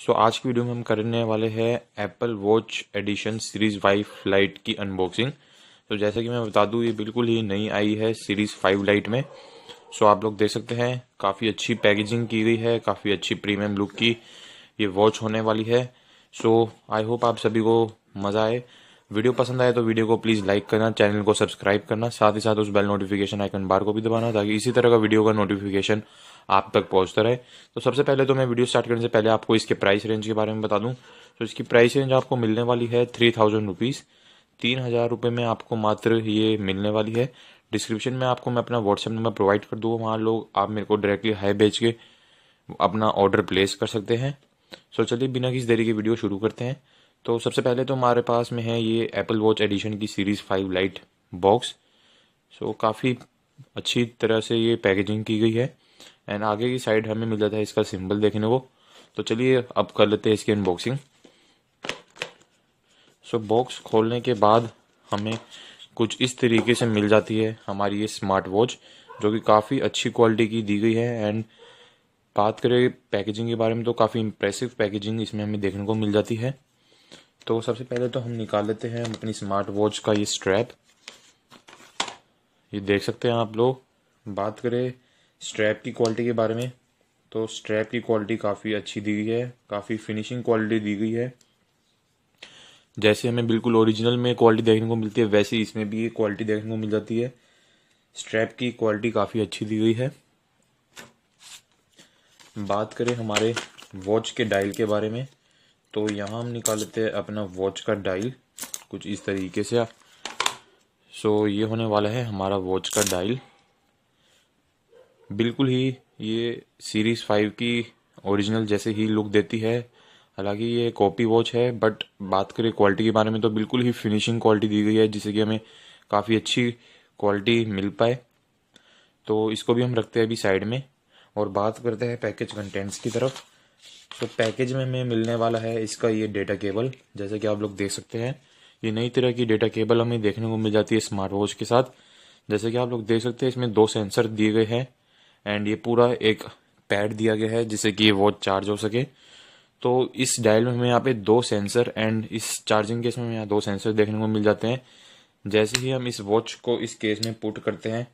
सो so, आज की video में हम करने वाले हैं Apple watch edition series five lite की अनबॉक्सिंग तो so, जैसा कि मैं बता दूं ये बिल्कुल ही नई आई है सीरीज़ फाइव लाइट में सो so, आप लोग देख सकते हैं काफ़ी अच्छी पैकेजिंग की गई है काफ़ी अच्छी प्रीमियम लुक की ये वॉच होने वाली है सो आई होप आप सभी को मज़ा आए वीडियो पसंद आए तो वीडियो को प्लीज़ लाइक करना चैनल को सब्सक्राइब करना साथ ही साथ उस बेल नोटिफिकेशन आइकन बार को भी दबाना ताकि इसी तरह का वीडियो का नोटिफिकेशन आप तक पहुंचता रहे तो सबसे पहले तो मैं वीडियो स्टार्ट करने से पहले आपको इसके प्राइस रेंज के बारे में बता दूं तो इसकी प्राइस रेंज आपको मिलने वाली है थ्री थाउजेंड रुपीज़ तीन हज़ार रुपये में आपको मात्र ये मिलने वाली है डिस्क्रिप्शन में आपको मैं अपना व्हाट्सएप नंबर प्रोवाइड कर दूँगा वहाँ लोग आप मेरे को डायरेक्टली हाई भेज के अपना ऑर्डर प्लेस कर सकते हैं सो चलिए बिना किसी देरी के वीडियो शुरू करते हैं तो सबसे पहले तो हमारे पास में है ये एप्पल वॉच एडिशन की series five lite box so काफ़ी अच्छी तरह से ये पैकेजिंग की गई है एंड आगे की साइड हमें मिल जाता है इसका सिंबल देखने को तो चलिए अब कर लेते हैं इसकी अनबॉक्सिंग सो बॉक्स खोलने के बाद हमें कुछ इस तरीके से मिल जाती है हमारी ये स्मार्ट वॉच जो कि काफ़ी अच्छी क्वालिटी की दी गई है एंड बात करें पैकेजिंग के बारे में तो काफ़ी इम्प्रेसिव पैकेजिंग इसमें हमें देखने को मिल जाती है तो सबसे पहले तो हम निकाल लेते हैं अपनी स्मार्ट वॉच का ये स्ट्रैप ये देख सकते हैं आप लोग बात करें स्ट्रैप की क्वालिटी के बारे में तो स्ट्रैप की क्वालिटी काफ़ी अच्छी दी गई है काफ़ी फिनिशिंग क्वालिटी दी गई है जैसे हमें बिल्कुल ओरिजिनल में क्वालिटी देखने को मिलती है वैसे इसमें भी ये क्वालिटी देखने को मिल जाती है स्ट्रैप की क्वालिटी काफ़ी अच्छी दी गई है बात करें हमारे वॉच के डायल के बारे में तो यहाँ हम निकाल लेते हैं अपना वॉच का डायल कुछ इस तरीके से सो so, ये होने वाला है हमारा वॉच का डायल बिल्कुल ही ये सीरीज़ फाइव की ओरिजिनल जैसे ही लुक देती है हालांकि ये कॉपी वॉच है बट बात करें क्वालिटी के बारे में तो बिल्कुल ही फिनिशिंग क्वालिटी दी गई है जिससे कि हमें काफ़ी अच्छी क्वालिटी मिल पाए तो इसको भी हम रखते हैं अभी साइड में और बात करते हैं पैकेज कंटेंट्स की तरफ तो पैकेज में हमें मिलने वाला है इसका ये डेटा केबल जैसे कि आप लोग देख सकते हैं ये नई तरह की डेटा केबल हमें देखने को मिल जाती है स्मार्ट वॉच के साथ जैसे कि आप लोग देख सकते हैं इसमें दो सेंसर दिए गए हैं एंड ये पूरा एक पैड दिया गया है जिससे कि ये वॉच चार्ज हो सके तो इस डायल में हमें यहाँ पे दो सेंसर एंड इस चार्जिंग केस में हमें यहाँ दो सेंसर देखने को मिल जाते हैं जैसे ही हम इस वॉच को इस केस में पुट करते हैं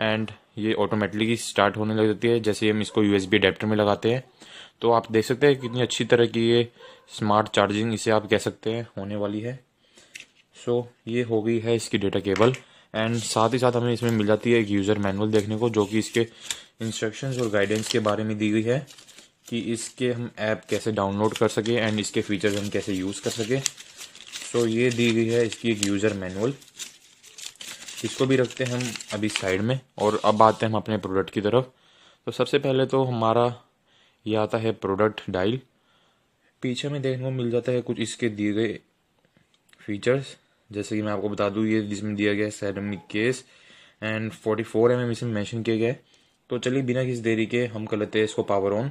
एंड ये ऑटोमेटिकली स्टार्ट होने लग जाती है जैसे हम इसको यू एस में लगाते हैं तो आप देख सकते हैं कितनी अच्छी तरह की ये स्मार्ट चार्जिंग इसे आप कह सकते हैं होने वाली है सो so, ये हो गई है इसकी डेटा केबल एंड साथ ही साथ हमें इसमें मिल जाती है एक यूज़र मैनुअल देखने को जो कि इसके इंस्ट्रक्शंस और गाइडेंस के बारे में दी गई है कि इसके हम ऐप कैसे डाउनलोड कर सकें एंड इसके फीचर्स हम कैसे यूज़ कर सकें सो so, ये दी गई है इसकी एक यूज़र मैनुअल इसको भी रखते हैं हम अभी साइड में और अब आते हैं हम अपने प्रोडक्ट की तरफ तो सबसे पहले तो हमारा ये आता है प्रोडक्ट डाइल पीछे में देखने को मिल जाता है कुछ इसके दिए गए फीचर्स जैसे कि मैं आपको बता दूँ ये जिसमें दिया गया है case and forty four M M इसमें मैंशन किया गया तो चलिए बिना किसी देरी के हम कर लेते हैं इसको पावर ऑन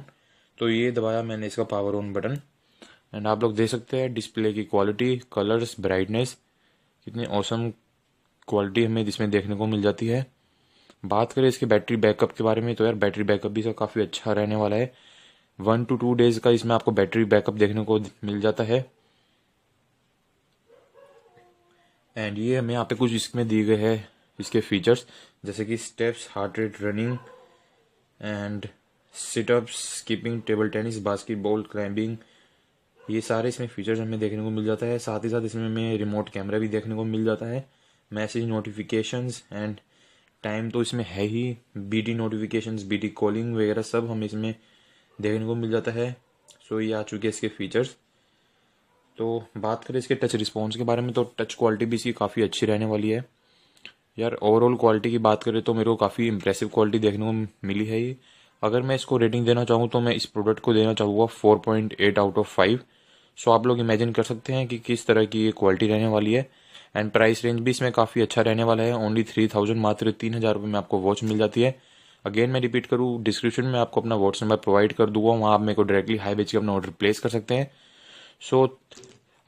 तो ये दबाया मैंने इसका पावर ऑन बटन एंड आप लोग देख सकते हैं डिस्प्ले की क्वालिटी कलर्स ब्राइटनेस कितनी औसम क्वालिटी हमें जिसमें देखने को मिल जाती है बात करें इसके बैटरी बैकअप के बारे में तो यार बैटरी बैकअप भी इसका काफ़ी अच्छा रहने वाला है वन टू टू डेज़ का इसमें आपको बैटरी बैकअप देखने को मिल जाता है एंड ये हमें यहाँ पे कुछ इसमें दिए गए हैं इसके फीचर्स जैसे कि steps heart rate running and sit ups skipping table tennis basketball climbing ये सारे इसमें फीचर्स हमें देखने को मिल जाता है साथ ही साथ इसमें हमें रिमोट कैमरा भी देखने को मिल जाता है मैसेज नोटिफिकेशंस एंड टाइम तो इसमें है ही B T notification B T calling वगैरह सब हमें इसमें देखने को मिल जाता है सो so, ये आ चुके हैं इसके फीचर्स तो बात करें इसके टच रिस्पॉन्स के बारे में तो टच क्वालिटी भी इसकी काफ़ी अच्छी रहने वाली है यार ओवरऑल क्वालिटी की बात करें तो मेरे को काफ़ी इंप्रेसिव क्वालिटी देखने को मिली है ये अगर मैं इसको रेटिंग देना चाहूँ तो मैं इस प्रोडक्ट को देना चाहूँगा four point eight out of five so आप लोग इमेजिन कर सकते हैं कि किस तरह की ये क्वालिटी रहने वाली है एंड प्राइस रेंज भी इसमें काफ़ी अच्छा रहने वाला है ओनली थ्री थाउजेंड मात्र तीन हज़ार रुपये में आपको वॉच मिल जाती है अगेन मैं रिपीट करूँ डिस्क्रिप्शन में आपको अपना व्हाट्सअप नंबर प्रोवाइड कर दूंगा वहाँ आप मेरे को डायरेक्टली हाई बेच के अपना ऑर्डर प्लेस कर सकते हैं सो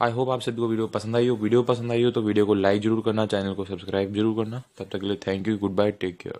आई होप आप सभी को वीडियो पसंद आई हो वीडियो पसंद आई हो तो वीडियो को लाइक जरूर करना चैनल को सब्सक्राइब जरूर करना तब तक के लिए thank you goodbye take care